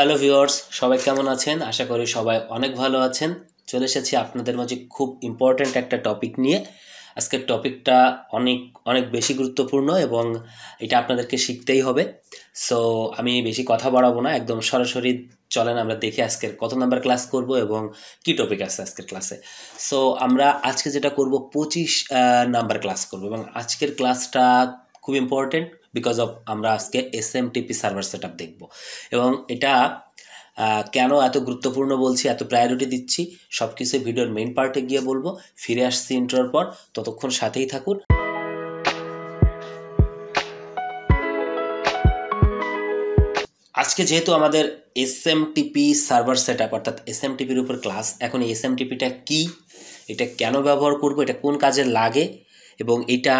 Hello viewers সবাই কেমন আছেন আশা করি সবাই অনেক ভালো আছেন চলে এসেছি আপনাদের মাঝে খুব ইম্পর্ট্যান্ট একটা টপিক নিয়ে আজকের টপিকটা অনেক অনেক বেশি গুরুত্বপূর্ণ এবং এটা আপনাদেরকে শিখতেই হবে সো আমি বেশি কথা বাড়াবো না একদম সরাসরি চলেন আমরা দেখি আজকের কত নাম্বার ক্লাস করব এবং কি টপিক আছে আজকের ক্লাসে সো আমরা আজকে যেটা করব পঁচিশ নাম্বার ক্লাস করব এবং আজকের ক্লাসটা খুব ইম্পর্টেন্ট বিকজ অফ আমরা আজকে S M TP server set up দেখব এবং এটা কেন এত গুরুত্বপূর্ণ বলছি এত প্রায়োরিটি দিচ্ছি সব কিছু ভিডিওর মেন পার্টে গিয়ে বলবো ফিরে আসছি ইন্টার পর ততক্ষণ সাথেই থাকুন আজকে যেহেতু আমাদের S M TP server set up অর্থাৎ এস এম টিপির উপর ক্লাস এখন এস এম টিপিটা কী এটা কেন ব্যবহার করব এটা কোন কাজে লাগে এবং এটা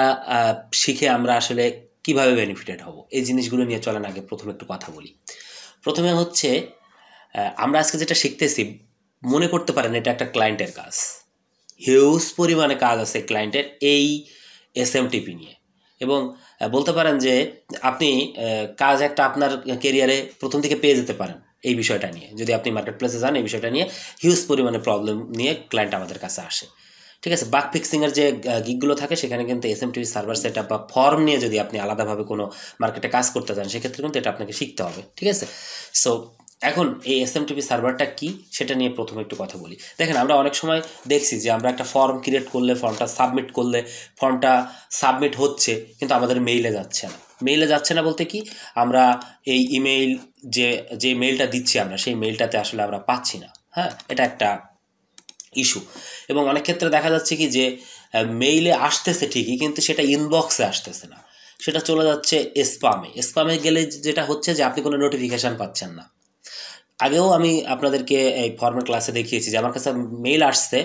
শিখে আমরা আসলে কিভাবে বেনিফিটেড হব এই জিনিসগুলো নিয়ে চলেন আগে প্রথমে একটু কথা বলি প্রথমে হচ্ছে আমরা আজকে যেটা শিখতেছি মনে করতে পারেন এটা একটা ক্লায়েন্টের কাজ হিউজ পরিমাণে কাজ আছে ক্লায়েন্টের এই এস এমটিপি নিয়ে এবং বলতে পারেন যে আপনি কাজ একটা আপনার কেরিয়ারে প্রথম থেকে পেয়ে যেতে পারেন এই বিষয়টা নিয়ে যদি আপনি মার্কেট প্লেসে যান এই বিষয়টা নিয়ে হিউজ পরিমাণে প্রবলেম নিয়ে ক্লায়েন্ট আমাদের কাছে আসে ঠিক আছে বাক ফিক্সিংয়ের যে গিকগুলো থাকে সেখানে কিন্তু S M TP server set বা ফর্ম নিয়ে যদি আপনি আলাদাভাবে কোনো মার্কেটে কাজ করতে চান সেক্ষেত্রে কিন্তু এটা আপনাকে শিখতে হবে ঠিক আছে সো এখন এই এস এম টিভি সার্ভারটা কী সেটা নিয়ে প্রথমে একটু কথা বলি দেখেন আমরা অনেক সময় দেখছি যে আমরা একটা ফর্ম ক্রিয়েট করলে ফর্মটা সাবমিট করলে ফর্মটা সাবমিট হচ্ছে কিন্তু আমাদের মেইলে যাচ্ছে না মেইলে যাচ্ছে না বলতে কি আমরা এই ইমেইল যে যে মেইলটা দিচ্ছি আমরা সেই মেইলটাতে আসলে আমরা পাচ্ছি না হ্যাঁ এটা একটা ইস্যু এবং অনেক ক্ষেত্রে দেখা যাচ্ছে কি যে মেইলে আসতেছে ঠিকই কিন্তু সেটা ইনবক্সে আসতেছে না সেটা চলে যাচ্ছে স্পামে স্পামে গেলে যেটা হচ্ছে যে আপনি কোনো নোটিফিকেশান পাচ্ছেন না আগেও আমি আপনাদেরকে এই ফর্মের ক্লাসে দেখিয়েছি যে আমার কাছে মেইল আসছে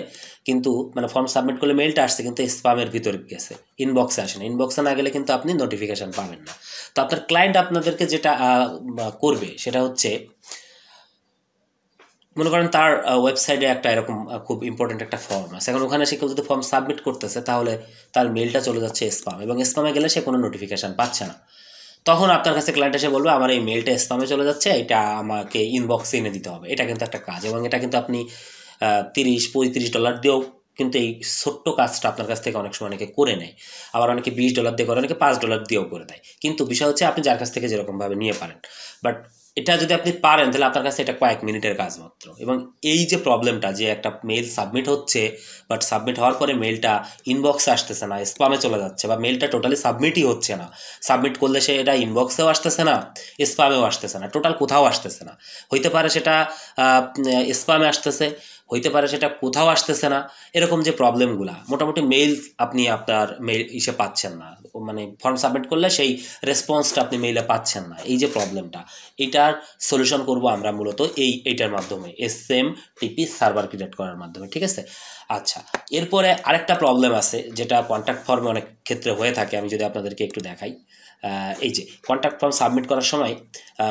কিন্তু মানে ফর্ম সাবমিট করলে মেইলটা আসছে কিন্তু স্পামের ভিতরে গেছে ইনবক্সে আসে না ইনবক্সে না গেলে কিন্তু আপনি নোটিফিকেশান পাবেন না তো আপনার ক্লায়েন্ট আপনাদেরকে যেটা করবে সেটা হচ্ছে মনে করেন তার ওয়েবসাইটে একটা এরকম খুব ইম্পর্টেন্ট একটা ফর্ম আছে এখন ওখানে সে কেউ যদি ফর্ম সাবমিট করতেছে তাহলে তার মেলটা চলে যাচ্ছে স্পাম এবং স্পামে গেলে সে কোনো নোটিফিকেশান পাচ্ছে না তখন আপনার কাছে ক্লায়েন্ট এসে বলবে আমার এই মেলটা স্পামে চলে যাচ্ছে এটা আমাকে ইনবক্সে এনে দিতে হবে এটা কিন্তু একটা কাজ এবং এটা কিন্তু আপনি তিরিশ পঁয়ত্রিশ ডলার দিয়েও কিন্তু এই ছোট্ট কাজটা আপনার কাছ থেকে অনেক সময় অনেকে করে নেয় আবার অনেকে বিশ ডলার দিয়ে করে অনেকে পাঁচ ডলার দিয়েও করে দেয় কিন্তু বিষয় হচ্ছে আপনি যার কাছ থেকে যেরকমভাবে নিয়ে পারেন বাট এটা যদি আপনি পারেন তাহলে আপনার কাছে এটা কয়েক মিনিটের কাজ মাত্র এবং এই যে প্রবলেমটা যে একটা মেল সাবমিট হচ্ছে বাট সাবমিট হওয়ার পরে মেলটা ইনবক্সে আসতেছে না স্পামে চলে যাচ্ছে বা মেলটা টোটালি সাবমিটই হচ্ছে না সাবমিট করলে সে এটা ইনবক্সেও আসতেছে না স্পামেও আসতেছে না টোটাল কোথাও আসতেছে না হইতে পারে সেটা স্পামে আসতেছে হইতে পারে সেটা কোথাও আসতেছে না এরকম যে প্রবলেমগুলা মোটামুটি মেইল আপনি আপনার মেইল ইসে পাচ্ছেন না মানে ফর্ম সাবমিট করলে সেই রেসপন্সটা আপনি মেইলে পাচ্ছেন না এই যে প্রবলেমটা এটার সলিউশন করব আমরা মূলত এই এইটার মাধ্যমে S M TP server create করার মাধ্যমে ঠিক আছে আচ্ছা এরপরে আরেকটা প্রবলেম আছে যেটা কন্ট্যাক্ট ফর্মে অনেক ক্ষেত্রে হয়ে থাকে আমি যদি আপনাদেরকে একটু দেখাই এই যে কন্ট্যাক্ট ফর্ম সাবমিট করার সময়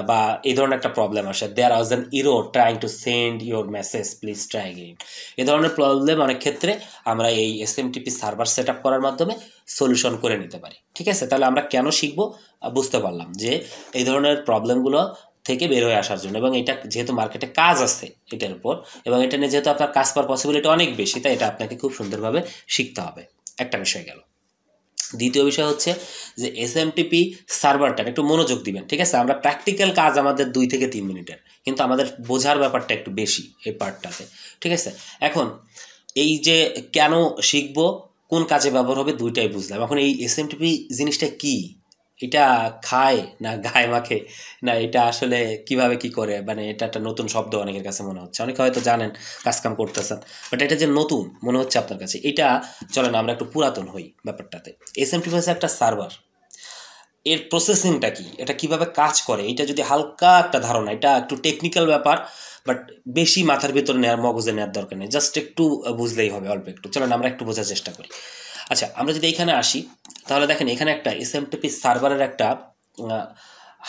বা এই ধরনের একটা প্রবলেম আসে there was an error trying to send your message please try again এ ধরনের প্রবলেম অনেক ক্ষেত্রে আমরা এই S MTP server set up করার মাধ্যমে সলিউশন করে নিতে পারি ঠিক আছে তাহলে আমরা কেন শিখবো বুঝতে পারলাম যে এই ধরনের প্রবলেমগুলো থেকে বের হয়ে আসার জন্য এবং এটা যেহেতু মার্কেটে কাজ আছে এটার উপর এবং এটা নিয়ে যেহেতু আপনার কাজ পাওয়ার পসিবিলিটি অনেক বেশি তাই এটা আপনাকে খুব সুন্দরভাবে শিখতে হবে একটা বিষয় গেল দ্বিতীয় বিষয় হচ্ছে যে এস এসএমটিপি সার্ভারটার একটু মনোযোগ দিবেন ঠিক আছে আমরা প্র্যাকটিক্যাল কাজ আমাদের দুই থেকে তিন মিনিটের কিন্তু আমাদের বোঝার ব্যাপারটা একটু বেশি এই পার্টটাতে ঠিক আছে এখন এই যে কেন শিখবো কোন কাজে ব্যবহার হবে দুইটাই বুঝলাম এখন এই এস এসএমটিপি জিনিসটা কী এটা খায় না গায়ে মাখে না এটা আসলে কিভাবে কি করে মানে এটা একটা নতুন শব্দ অনেকের কাছে মনে হচ্ছে অনেকে হয়তো জানেন কাজকাম করতেছেন বাট এটা যে নতুন মনে হচ্ছে আপনার কাছে এটা চলে না আমরা একটু পুরাতন হই ব্যাপারটাতে এস এম হচ্ছে একটা সার্ভার এর প্রসেসিংটা কি এটা কিভাবে কাজ করে এটা যদি হালকা একটা ধারণা এটা একটু টেকনিক্যাল ব্যাপার বাট বেশি মাথার ভিতরে নেওয়ার মগজে নেওয়ার দরকার নেই জাস্ট একটু বুঝলেই হবে অল্প একটু চলেন আমরা একটু বোঝার চেষ্টা করি আচ্ছা আমরা যদি এখানে আসি তাহলে দেখেন এখানে একটা এসএমটিপি সার্ভারের একটা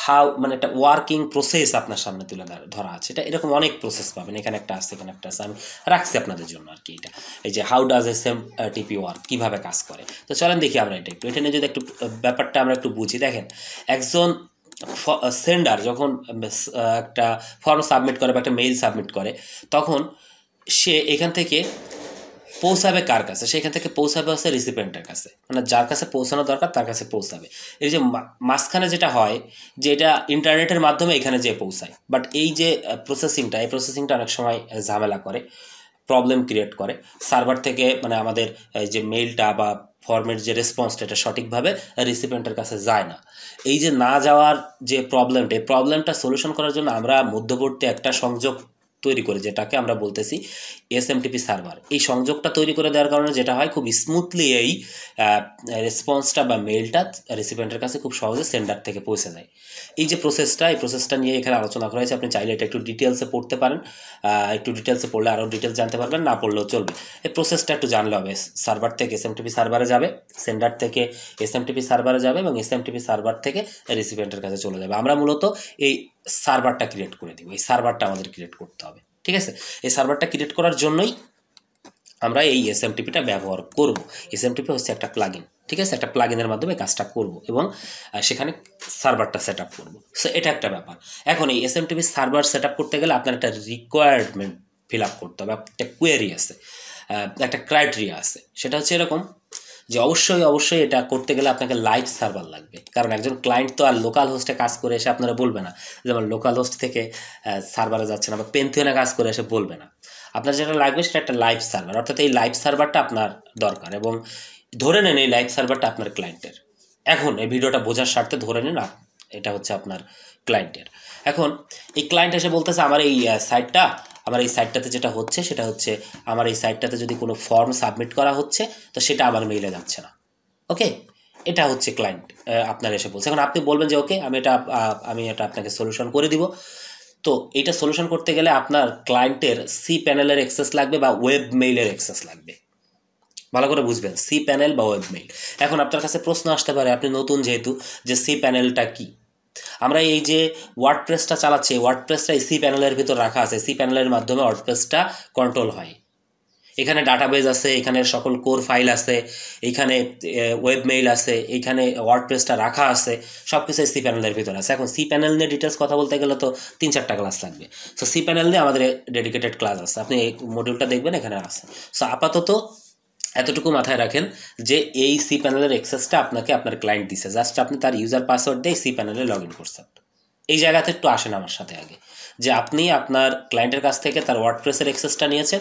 হাউ মানে একটা ওয়ার্কিং প্রসেস আপনার সামনে তুলে ধরা আছে এটা এরকম অনেক প্রসেস পাবেন এখানে একটা আছে এখানে একটা আছে আমি রাখছি আপনাদের জন্য আর কি এটা এই যে how does S M TP work কীভাবে কাজ করে তো চলেন দেখি আমরা এটা একটু এটা নিয়ে যদি একটু ব্যাপারটা আমরা একটু বুঝি দেখেন একজন সেন্ডার যখন একটা ফর্ম সাবমিট করে বা একটা মেইল সাবমিট করে তখন সে এখান থেকে পৌঁছাবে কার কাছে সেখান থেকে পৌঁছাবে হচ্ছে রিসিপেন্টের কাছে মানে যার কাছে পৌঁছানো দরকার তার কাছে পৌঁছাবে এই যে মাঝখানে যেটা হয় যে এটা ইন্টারনেটের মাধ্যমে এখানে যে পৌঁছায় বাট এই যে প্রসেসিংটা এই প্রসেসিংটা অনেক সময় ঝামেলা করে প্রবলেম ক্রিয়েট করে সার্ভার থেকে মানে আমাদের যে মেইলটা বা ফর্মের যে রেসপন্সটা এটা সঠিকভাবে রিসিপেন্টের কাছে যায় না এই যে না যাওয়ার যে প্রবলেমটা এই প্রবলেমটা সলিউশন করার জন্য আমরা মধ্যবর্তী একটা সংযোগ তৈরি করে যেটাকে আমরা বলতেছি এসএমটিপি সার্ভার এই সংযোগটা তৈরি করে দেওয়ার কারণে যেটা হয় খুব স্মুথলি এই রেসপন্সটা বা মেলটা রেসিপেন্টের কাছে খুব সহজে সেন্ডার থেকে পৌঁছে যায় এই যে প্রসেসটা এই প্রসেসটা নিয়ে এখানে আলোচনা করা হয়েছে আপনি চাইলে এটা একটু ডিটেলসে পড়তে পারেন একটু ডিটেলসে পড়লে আরও ডিটেলস জানতে পারবেন না পড়লেও চলবে এই প্রসেসটা একটু জানলে হবে সার্ভার থেকে এসএমটিপি সার্ভারে যাবে সেন্ডার থেকে এসএমটিপি সার্ভারে যাবে এবং এসএমটিপি সার্ভার থেকে রেসিপেন্টের কাছে চলে যাবে আমরা মূলত এই সার্ভারটা ক্রিয়েট করে দিব এই সার্ভারটা আমাদের ক্রিয়েট করতে হবে ঠিক আছে এই সার্ভারটা ক্রিয়েট করার জন্যই আমরা এই এস এসএমটিপিটা ব্যবহার করব এস এসএমটিপি হচ্ছে একটা প্লাগিন ঠিক আছে একটা প্লাগিনের মাধ্যমে কাজটা করব এবং সেখানে সার্ভারটা সেট আপ করবো সো এটা একটা ব্যাপার এখন এই S SMTP server set up করতে গেলে আপনার একটা রিকোয়ারমেন্ট ফিল আপ করতে হবে একটা কোয়েরি আছে একটা ক্রাইটেরিয়া আছে সেটা হচ্ছে এরকম যে অবশ্যই অবশ্যই এটা করতে গেলে আপনাকে লাইভ সার্ভার লাগবে কারণ একজন ক্লায়েন্ট তো আর লোকাল হোস্টে কাজ করে এসে আপনারা বলবে না যে আমার লোকাল হোস্ট থেকে সার্ভারে যাচ্ছে না বা পেনথিওনে কাজ করে এসে বলবে না আপনার যেটা লাগবে সেটা একটা লাইভ সার্ভার অর্থাৎ এই লাইভ সার্ভারটা আপনার দরকার এবং ধরে নেন এই লাইভ সার্ভারটা আপনার ক্লায়েন্টের এখন এই ভিডিওটা বোঝার স্বার্থে ধরে নিন এটা হচ্ছে আপনার ক্লায়েন্টের এখন এই ক্লায়েন্ট এসে বলতেছে আমার এই সাইটটা আমার এই সাইটটাতে যেটা হচ্ছে সেটা হচ্ছে আমার এই সাইটটাতে যদি কোনো ফর্ম সাবমিট করা হচ্ছে তো সেটা আমার মেইলে যাচ্ছে না ওকে এটা হচ্ছে ক্লায়েন্ট আপনার এসে বলছে এখন আপনি বলবেন যে ওকে আমি এটা আমি এটা আপনাকে সলিউশন করে দিব তো এটা সলিউশন করতে গেলে আপনার ক্লায়েন্টের সি প্যানেলের অ্যাক্সেস লাগবে বা ওয়েব মেইলের অ্যাক্সেস লাগবে ভালো করে বুঝবেন সি প্যানেল বা ওয়েব মেইল এখন আপনার কাছে প্রশ্ন আসতে পারে আপনি নতুন যেহেতু যে সি প্যানেলটা কী আমরা এই যে ওয়ার্ড প্রেসটা চালাচ্ছি ওয়ার্ড প্রেসটা সি প্যানেলের ভিতর রাখা আছে সি প্যানেলের মাধ্যমে ওয়ার্ড প্রেসটা কন্ট্রোল হয় এখানে ডাটাবেজ আছে এখানে সকল কোর ফাইল আছে এখানে ওয়েব মেইল আছে এখানে ওয়ার্ড প্রেসটা রাখা আছে সব কিছু সি প্যানেলের ভিতরে আছে এখন সি প্যানেল নিয়ে ডিটেলস কথা বলতে গেলে তো তিন চারটা ক্লাস লাগবে সো সি প্যানেল নিয়ে আমাদের ডেডিকেটেড ক্লাস আছে আপনি এই মডিউলটা দেখবেন এখানে আছে সো আপাতত এতটুকু মাথায় রাখেন যে এই সি প্যানেলের অ্যাক্সেসটা আপনাকে আপনার ক্লায়েন্ট দিছে জাস্ট আপনি তার ইউজার পাসওয়ার্ড দিয়ে সি প্যানেলে লগ ইন করছেন এই জায়গাতে একটু আসেন আমার সাথে আগে যে আপনি আপনার ক্লায়েন্টের কাছ থেকে তার ওয়ার্ডপ্রেসের অ্যাক্সেসটা নিয়েছেন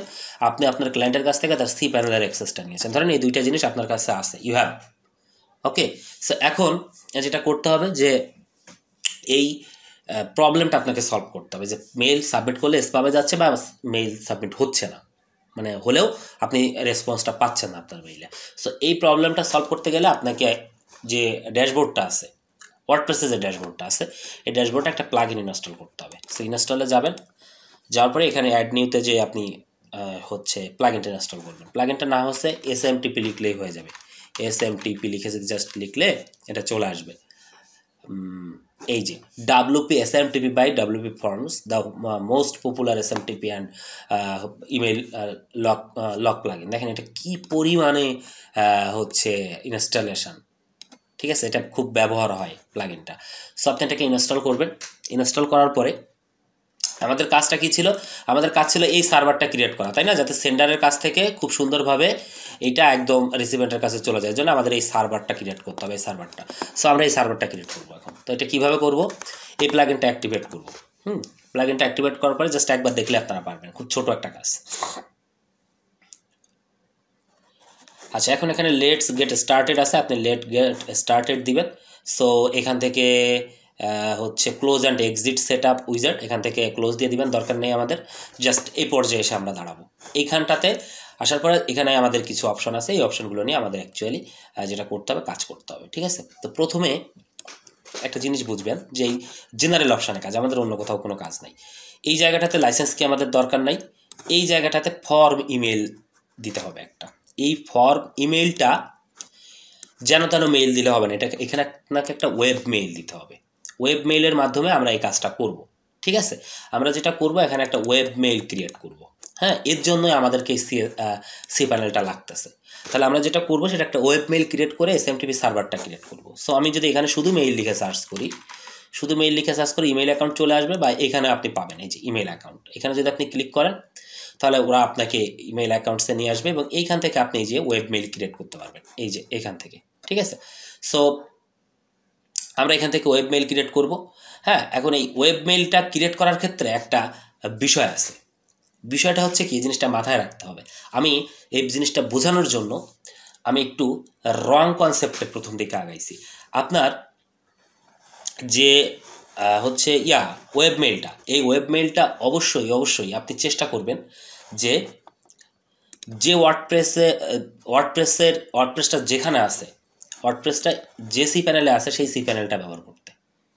আপনি আপনার ক্লায়েন্টের কাছ থেকে তার সি প্যানেলের অ্যাক্সেসটা নিয়েছেন ধরেন এই দুইটা জিনিস আপনার কাছে আছে ইউ হ্যাভ ওকে সো এখন যেটা করতে হবে যে এই প্রবলেমটা আপনাকে সলভ করতে হবে যে মেইল সাবমিট করলে স্পামে যাচ্ছে বা মেইল সাবমিট হচ্ছে না মানে হলেও আপনি রেসপন্সটা পাচ্ছেন না আপনার মেইলে সো এই প্রবলেমটা সলভ করতে গেলে আপনাকে যে ড্যাশবোর্ডটা আছে ওয়ার্ডপ্রেসে যে ড্যাশবোর্ডটা আছে এই ড্যাশবোর্ডটা একটা প্লাগ ইন ইনস্টল করতে হবে সো ইনস্টলে যাবেন যাওয়ার পরে এখানে অ্যাড নিউতে যে আপনি হচ্ছে প্লাগ ইনটা ইনস্টল করবেন প্লাগ ইনটা না হচ্ছে এস এম টিপি লিখলেই হয়ে যাবে এস এম টিপি লিখে যদি জাস্ট লিখলে এটা চলে আসবে এই যে WP S M TP by WP forms the most popular S M TP and email log log plugin দেখেন এটা কি পরিমাণে uh, হচ্ছে ইনস্টলেশন ঠিক আছে এটা খুব ব্যবহার হয় প্লাগিনটা সো আপনি এটাকে ইনস্টল করবেন ইনস্টল করার পরে আমাদের কাজটা কি ছিল আমাদের কাজ ছিল এই সার্ভারটা ক্রিয়েট করা তাই না যাতে সেন্ডারের কাছ থেকে খুব সুন্দরভাবে এটা একদম রিসিভেন্টের কাছে চলে যায় জন্য আমাদের এই সার্ভারটা ক্রিয়েট করতে হবে এই সার্ভারটা সো আমরা এই সার্ভারটা ক্রিয়েট করবো এখন তো এটা কীভাবে করবো এই প্লাগিনটা অ্যাক্টিভেট করবো হুম প্লাগিনটা অ্যাক্টিভেট করার পরে জাস্ট একবার দেখলে আপনারা পারবেন খুব ছোটো একটা কাজ আচ্ছা এখন এখানে লেটস গেট স্টার্টেড আছে আপনি লেট গেট স্টার্টেড দিবেন সো এখান থেকে হচ্ছে close and exit set up wizard এখান থেকে ক্লোজ দিয়ে দিবেন দরকার নেই আমাদের জাস্ট এই পর্যায়ে এসে আমরা দাঁড়াবো এইখানটাতে আসার পরে এখানে আমাদের কিছু অপশন আছে এই অপশনগুলো নিয়ে আমাদের অ্যাকচুয়ালি যেটা করতে হবে কাজ করতে হবে ঠিক আছে তো প্রথমে একটা জিনিস বুঝবেন যে এই জেনারেল অপশানে কাজ আমাদের অন্য কোথাও কোনো কাজ নাই এই জায়গাটাতে লাইসেন্স কি আমাদের দরকার নাই এই জায়গাটাতে ফর্ম ইমেল দিতে হবে একটা এই ফর্ম ইমেলটা যেন তেন মেইল দিলে হবে না এটা এখানে আপনাকে একটা ওয়েব মেইল দিতে হবে ওয়েব মেইলের মাধ্যমে আমরা এই কাজটা করব। ঠিক আছে আমরা যেটা করব এখানে একটা ওয়েব মেইল ক্রিয়েট করব। হ্যাঁ এর জন্যই আমাদেরকে সি সি প্যানেলটা লাগতেছে তাহলে আমরা যেটা করব সেটা একটা ওয়েব মেইল ক্রিয়েট করে এস এম টিভি সার্ভারটা ক্রিয়েট করব সো আমি যদি এখানে শুধু মেইল লিখে সার্চ করি শুধু মেইল লিখে সার্চ করে ইমেইল অ্যাকাউন্ট চলে আসবে বা এখানে আপনি পাবেন এই যে ইমেল অ্যাকাউন্ট এখানে যদি আপনি ক্লিক করেন তাহলে ওরা আপনাকে ইমেল অ্যাকাউন্টসে নিয়ে আসবে এবং এইখান থেকে আপনি এই যে ওয়েব মেইল ক্রিয়েট করতে পারবেন এই যে এখান থেকে ঠিক আছে সো আমরা এখান থেকে ওয়েব মেল ক্রিয়েট করব হ্যাঁ এখন এই ওয়েব মেলটা ক্রিয়েট করার ক্ষেত্রে একটা বিষয় আছে বিষয়টা হচ্ছে কি জিনিসটা মাথায় রাখতে হবে আমি এই জিনিসটা বোঝানোর জন্য আমি একটু রং কনসেপ্টে প্রথম দিকে আগাইছি আপনার যে হচ্ছে ইয়া ওয়েব মেলটা এই ওয়েব মেলটা অবশ্যই অবশ্যই আপনি চেষ্টা করবেন যে যে ওয়ার্ডপ্রেসে ওয়ার্ডপ্রেসের ওয়ার্ডপ্রেসটা যেখানে আছে ওয়ার্ডপ্রেসটা যে সি প্যানেলে আসে সেই সি প্যানেলটা ব্যবহার করতে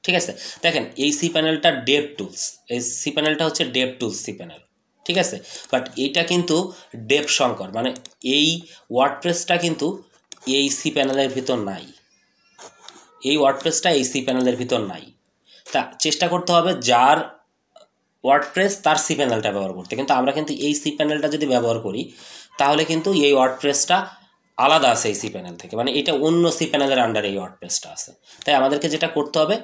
ঠিক আছে দেখেন এই সি প্যানেলটা ডেপ টুলস এই সি প্যানেলটা হচ্ছে ডেপ টুলস সি প্যানেল ঠিক আছে বাট এইটা কিন্তু ডেপ শঙ্কর মানে এই ওয়ার্ডপ্রেসটা কিন্তু এই সি প্যানেলের ভিতর নাই এই ওয়ার্ডপ্রেসটা এই সি প্যানেলের ভিতর নাই তা চেষ্টা করতে হবে যার ওয়ার্ডপ্রেস তার সি প্যানেলটা ব্যবহার করতে কিন্তু আমরা কিন্তু এই সি প্যানেলটা যদি ব্যবহার করি তাহলে কিন্তু এই ওয়ার্ডপ্রেসটা আলাদা আছে এই সি প্যানেল থেকে মানে এটা অন্য সি প্যানেলের আন্ডারে এই ওয়ার্ডপ্রেসটা আছে তাই আমাদেরকে যেটা করতে হবে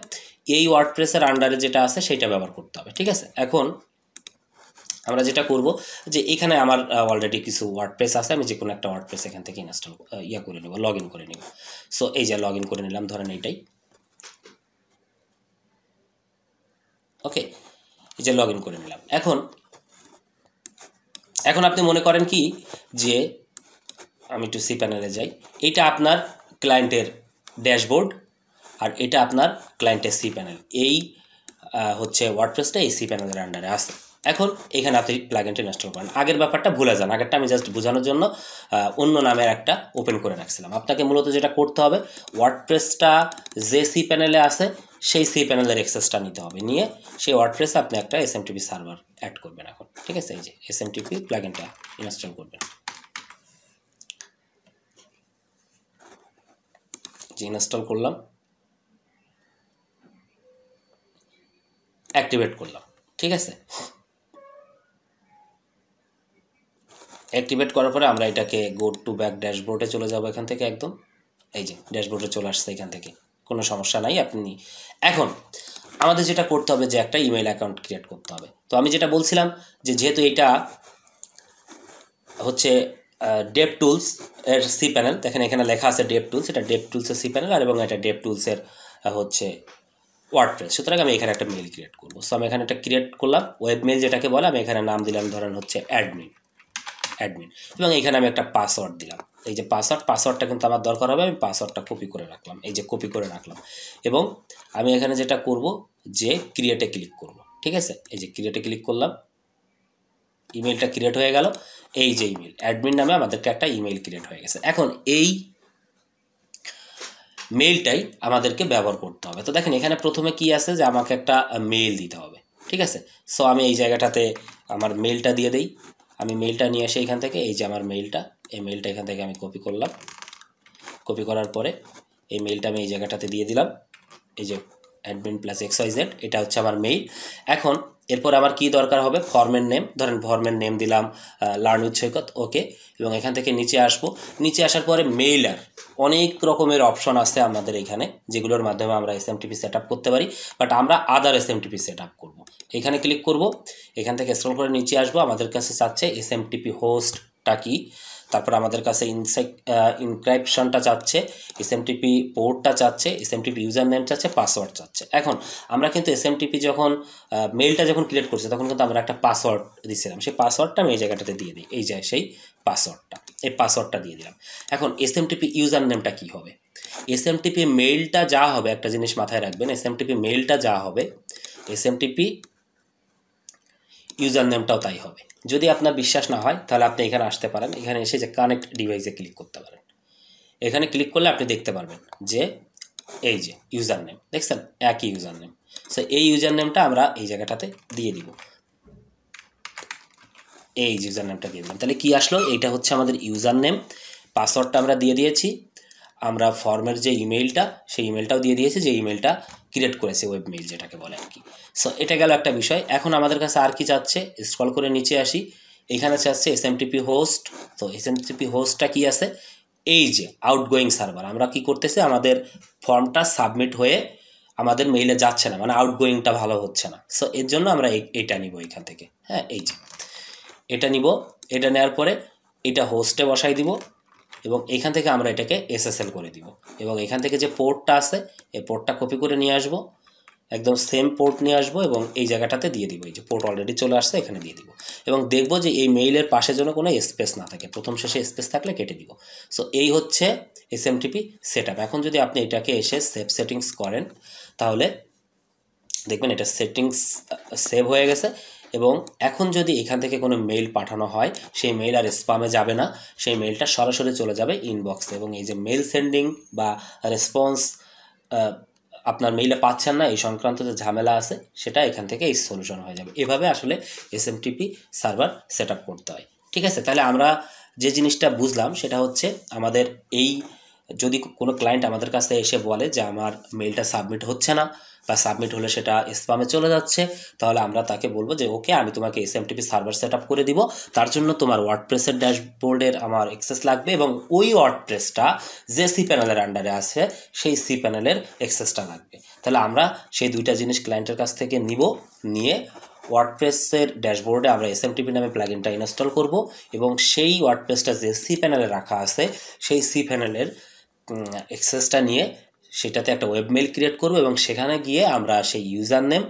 এই ওয়ার্ডপ্রেসের আন্ডারে যেটা আছে সেটা ব্যবহার করতে হবে ঠিক আছে এখন আমরা যেটা করব যে এখানে আমার অলরেডি কিছু ওয়ার্ডপ্রেস আছে আমি যে কোনো একটা ওয়ার্ডপ্রেস এখান থেকে ইনস্টল ইয়া করে নেব লগ করে নেব সো এই যে লগ করে নিলাম ধরেন এইটাই ওকে এই যে লগ করে নিলাম এখন এখন আপনি মনে করেন কি যে আমি একটু সি প্যানেলে যাই এটা আপনার ক্লায়েন্টের ড্যাশবোর্ড আর এটা আপনার ক্লায়েন্টের সি প্যানেল এই হচ্ছে ওয়ার্ডপ্রেসটা এই সি প্যানেলের আন্ডারে আসে এখন এখানে আপনি প্লাগেনটা ইনস্টল করেন আগের ব্যাপারটা ভুলে যান আগেরটা আমি জাস্ট বোঝানোর জন্য অন্য নামের একটা ওপেন করে রাখছিলাম আপনাকে মূলত যেটা করতে হবে ওয়ার্ডপ্রেসটা যে সি প্যানেলে আছে সেই সি প্যানেলের এক্সেসটা নিতে হবে নিয়ে সেই ওয়ার্ডপ্রেসে আপনি একটা এসএমটিপি সার্ভার অ্যাড করবেন এখন ঠিক আছে এই যে এস এসএমটিপি প্লাগেনটা ইনস্টল করবেন যে ইনস্টল করলাম অ্যাক্টিভেট করলাম ঠিক আছে অ্যাক্টিভেট করার পরে আমরা এটাকে গো টু ব্যাক ড্যাশবোর্ডে চলে যাবো এখান থেকে একদম এই যে ড্যাশবোর্ডে চলে আসছে এখান থেকে কোনো সমস্যা নাই আপনি এখন আমাদের যেটা করতে হবে যে একটা ইমেল অ্যাকাউন্ট ক্রিয়েট করতে হবে তো আমি যেটা বলছিলাম যে যেহেতু এটা হচ্ছে ডেপ টুলস এর সি প্যানেল দেখেন এখানে লেখা আছে ডেপ টুলস এটা ডেপ টুলসের সি প্যানেল আর এবং এটা ডেপ টুলসের হচ্ছে ওয়ার্ডপ্রেস সুতরাং আমি এখানে একটা মেল ক্রিয়েট করবো সো আমি এখানে একটা ক্রিয়েট করলাম ওয়েব মেল যেটাকে বলে আমি এখানে নাম দিলাম ধরেন হচ্ছে অ্যাডমিন অ্যাডমিন এবং এখানে আমি একটা পাসওয়ার্ড দিলাম এই যে পাসওয়ার্ড পাসওয়ার্ডটা কিন্তু আমার দরকার হবে আমি পাসওয়ার্ডটা কপি করে রাখলাম এই যে কপি করে রাখলাম এবং আমি এখানে যেটা করব যে ক্রিয়েটে ক্লিক করব ঠিক আছে এই যে ক্রিয়েটে ক্লিক করলাম ইমেলটা ক্রিয়েট হয়ে গেল এই যে ইমেল অ্যাডমিন নামে আমাদেরকে একটা ইমেল ক্রিয়েট হয়ে গেছে এখন এই মেলটাই আমাদেরকে ব্যবহার করতে হবে তো দেখেন এখানে প্রথমে কি আছে যে আমাকে একটা মেল দিতে হবে ঠিক আছে সো আমি এই জায়গাটাতে আমার মেলটা দিয়ে দেই আমি মেলটা নিয়ে আসি এখান থেকে এই যে আমার মেলটা এই মেলটা এখান থেকে আমি কপি করলাম কপি করার পরে এই মেলটা আমি এই জায়গাটাতে দিয়ে দিলাম এই যে অ্যাডমিন প্লাস এক্সওয়াইজেড এটা হচ্ছে আমার মেইল এখন এরপর আমার কি দরকার হবে ফর্মের নেম ধরেন ফর্মের নেম দিলাম লার্ন সৈকত ওকে এবং এখান থেকে নিচে আসবো নিচে আসার পরে মেইলার অনেক রকমের অপশন আছে আমাদের এখানে যেগুলোর মাধ্যমে আমরা এস এমটিপি সেট আপ করতে পারি বাট আমরা other S MTP set up করবো এখানে ক্লিক করব এখান থেকে স্ক্রল করে নিচে আসবো আমাদের কাছে চাচ্ছে এস এমটিপি হোস্টটা কী তারপর আমাদের কাছে ইনসেক ইনক্রাইপশনটা চাচ্ছে এসএমটিপি পোর্টটা চাচ্ছে এসএমটিপি ইউজার নেম চাচ্ছে পাসওয়ার্ড চাচ্ছে এখন আমরা কিন্তু এসএমটিপি যখন মেলটা যখন ক্রিয়েট করছি তখন কিন্তু আমরা একটা পাসওয়ার্ড দিচ্ছিলাম সেই পাসওয়ার্ডটা আমি এই জায়গাটাতে দিয়ে দিই এই যায় সেই পাসওয়ার্ডটা এই পাসওয়ার্ডটা দিয়ে দিলাম এখন এসএমটিপি ইউজার নেমটা কী হবে এসএমটিপি মেলটা যা হবে একটা জিনিস মাথায় রাখবেন এসএমটিপি মেলটা যা হবে এসএমটিপি ইউজার নেমটাও তাই হবে যদি আপনার বিশ্বাস না হয় তাহলে আপনি এখানে আসতে পারেন এখানে এসে যে কানেক্ট ডিভাইসে ক্লিক করতে পারেন এখানে ক্লিক করলে আপনি দেখতে পারবেন যে এই যে ইউজার নেম দেখছেন একই ইউজার নেম সো এই ইউজার নেমটা আমরা এই জায়গাটাতে দিয়ে দিব এই ইউজার নেমটা দিয়ে দিলাম তাহলে কি আসলো এইটা হচ্ছে আমাদের ইউজার নেম পাসওয়ার্ডটা আমরা দিয়ে দিয়েছি আমরা ফর্মের যে ইমেইলটা সেই ইমেলটাও দিয়ে দিয়েছি যে ইমেলটা ক্রিয়েট করেছে ওয়েব মেইল যেটাকে বলে আর কি সো এটা গেল একটা বিষয় এখন আমাদের কাছে আর কি চাচ্ছে স্ক্রল করে নিচে আসি এখানে চাচ্ছে এস হোস্ট তো এস হোস্টটা কী আছে এই যে আউটগোয়িং সার্ভার আমরা কি করতেছি আমাদের ফর্মটা সাবমিট হয়ে আমাদের মেইলে যাচ্ছে না মানে আউটগোয়িংটা ভালো হচ্ছে না সো এর জন্য আমরা এটা নিব এখান থেকে হ্যাঁ এই যে এটা নিব এটা নেওয়ার পরে এটা হোস্টে বসাই দিব এবং এখান থেকে আমরা এটাকে এসএসএল করে দিব এবং এখান থেকে যে পোর্টটা আছে এই পোর্টটা কপি করে নিয়ে আসবো একদম সেম পোর্ট নিয়ে আসবো এবং এই জায়গাটাতে দিয়ে দিব এই যে পোর্ট অলরেডি চলে আসছে এখানে দিয়ে দিব এবং দেখব যে এই মেইলের পাশে যেন কোনো স্পেস না থাকে প্রথম শেষে স্পেস থাকলে কেটে দিব সো এই হচ্ছে এসএমটিপি সেট এখন যদি আপনি এটাকে এসে সেভ সেটিংস করেন তাহলে দেখবেন এটা সেটিংস সেভ হয়ে গেছে এবং এখন যদি এখান থেকে কোনো মেইল পাঠানো হয় সেই মেইল আর স্পামে যাবে না সেই মেইলটা সরাসরি চলে যাবে ইনবক্সে এবং এই যে মেইল সেন্ডিং বা রেসপন্স আপনার মেইলে পাচ্ছেন না এই সংক্রান্ত যে ঝামেলা আছে সেটা এখান থেকে এই সলিউশন হয়ে যাবে এভাবে আসলে এসএমটিপি সার্ভার সেট করতে হয় ঠিক আছে তাহলে আমরা যে জিনিসটা বুঝলাম সেটা হচ্ছে আমাদের এই যদি কোনো ক্লায়েন্ট আমাদের কাছে এসে বলে যে আমার মেলটা সাবমিট হচ্ছে না বা সাবমিট হলে সেটা স্পামে চলে যাচ্ছে তাহলে আমরা তাকে বলবো যে ওকে আমি তোমাকে S M TP server set up করে দিব তার জন্য তোমার ওয়ার্ডপ্রেসের ড্যাশবোর্ডের আমার এক্সেস লাগবে এবং ওই ওয়ার্ডপ্রেসটা যে সি প্যানেলের আন্ডারে আছে সেই সি প্যানেলের এক্সেসটা লাগবে তাহলে আমরা সেই দুইটা জিনিস ক্লায়েন্টের কাছ থেকে নিব নিয়ে ওয়ার্ডপ্রেসের ড্যাশবোর্ডে আমরা এস নামে প্লাগিনটা ইনস্টল করব এবং সেই ওয়ার্ডপ্রেসটা যে সি প্যানেলে রাখা আছে সেই সি প্যানেলের এক্সেসটা নিয়ে সেটাতে একটা ওয়েবমেল ক্রিয়েট করব এবং সেখানে গিয়ে আমরা সেই ইউজার নেম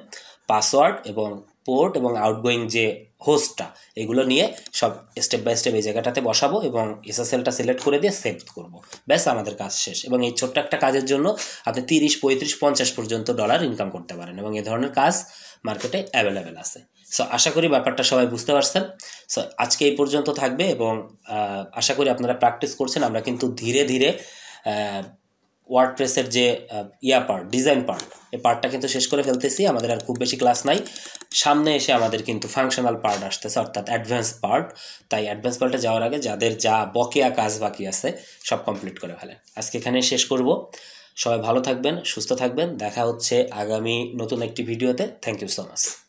পাসওয়ার্ড এবং পোর্ট এবং আউটগোয়িং যে হোস্টটা এগুলো নিয়ে সব স্টেপ বাই স্টেপ এই জায়গাটাতে বসাবো এবং এসএসএলটা সিলেক্ট করে দিয়ে সেভ করব ব্যাস আমাদের কাজ শেষ এবং এই ছোট্ট একটা কাজের জন্য আপনি তিরিশ পঁয়ত্রিশ পঞ্চাশ পর্যন্ত ডলার ইনকাম করতে পারেন এবং এ ধরনের কাজ মার্কেটে অ্যাভেলেবেল আছে সো আশা করি ব্যাপারটা সবাই বুঝতে পারছেন সো আজকে এই পর্যন্ত থাকবে এবং আশা করি আপনারা প্র্যাকটিস করছেন আমরা কিন্তু ধীরে ধীরে ওয়ার্ডপ্রেসের যে ইয়া পার্ট ডিজাইন পার্ট এই পার্টটা কিন্তু শেষ করে ফেলতেছি আমাদের আর খুব বেশি ক্লাস নাই সামনে এসে আমাদের কিন্তু ফাংশনাল পার্ট আসতেছে অর্থাৎ অ্যাডভান্স পার্ট তাই অ্যাডভান্স পার্টে যাওয়ার আগে যাদের যা বকেয়া কাজ বাকি আছে সব কমপ্লিট করে ফেলেন আজকে এখানে শেষ করব সবাই ভালো থাকবেন সুস্থ থাকবেন দেখা হচ্ছে আগামী নতুন একটি ভিডিওতে থ্যাংক ইউ সো মাচ